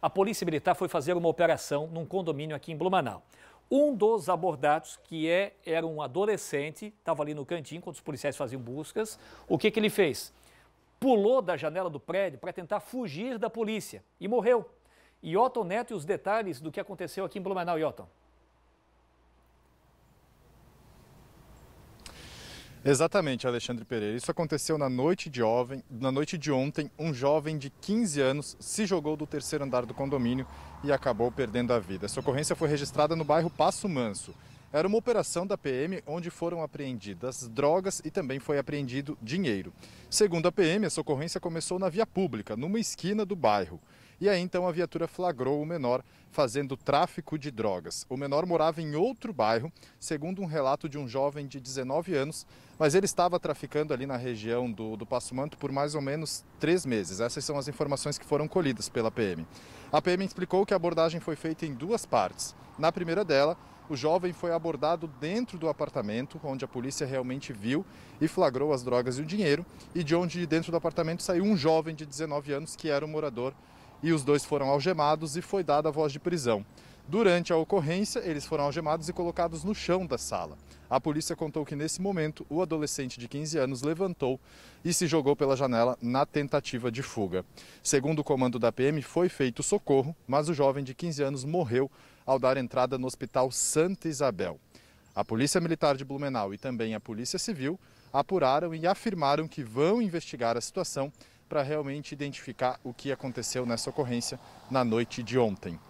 a Polícia Militar foi fazer uma operação num condomínio aqui em Blumenau. Um dos abordados, que é, era um adolescente, estava ali no cantinho quando os policiais faziam buscas. O que, que ele fez? Pulou da janela do prédio para tentar fugir da polícia e morreu. Otton Neto e os detalhes do que aconteceu aqui em Blumenau, Otton. Exatamente, Alexandre Pereira. Isso aconteceu na noite de ontem. Na noite de ontem, um jovem de 15 anos se jogou do terceiro andar do condomínio e acabou perdendo a vida. Essa ocorrência foi registrada no bairro Passo Manso. Era uma operação da PM onde foram apreendidas drogas e também foi apreendido dinheiro. Segundo a PM, essa ocorrência começou na via pública, numa esquina do bairro. E aí então a viatura flagrou o menor fazendo tráfico de drogas. O menor morava em outro bairro, segundo um relato de um jovem de 19 anos, mas ele estava traficando ali na região do, do Passo Manto por mais ou menos três meses. Essas são as informações que foram colhidas pela PM. A PM explicou que a abordagem foi feita em duas partes. Na primeira dela, o jovem foi abordado dentro do apartamento, onde a polícia realmente viu e flagrou as drogas e o dinheiro, e de onde dentro do apartamento saiu um jovem de 19 anos que era um morador, e os dois foram algemados e foi dada a voz de prisão. Durante a ocorrência, eles foram algemados e colocados no chão da sala. A polícia contou que nesse momento o adolescente de 15 anos levantou e se jogou pela janela na tentativa de fuga. Segundo o comando da PM, foi feito socorro, mas o jovem de 15 anos morreu ao dar entrada no Hospital Santa Isabel. A Polícia Militar de Blumenau e também a Polícia Civil apuraram e afirmaram que vão investigar a situação para realmente identificar o que aconteceu nessa ocorrência na noite de ontem.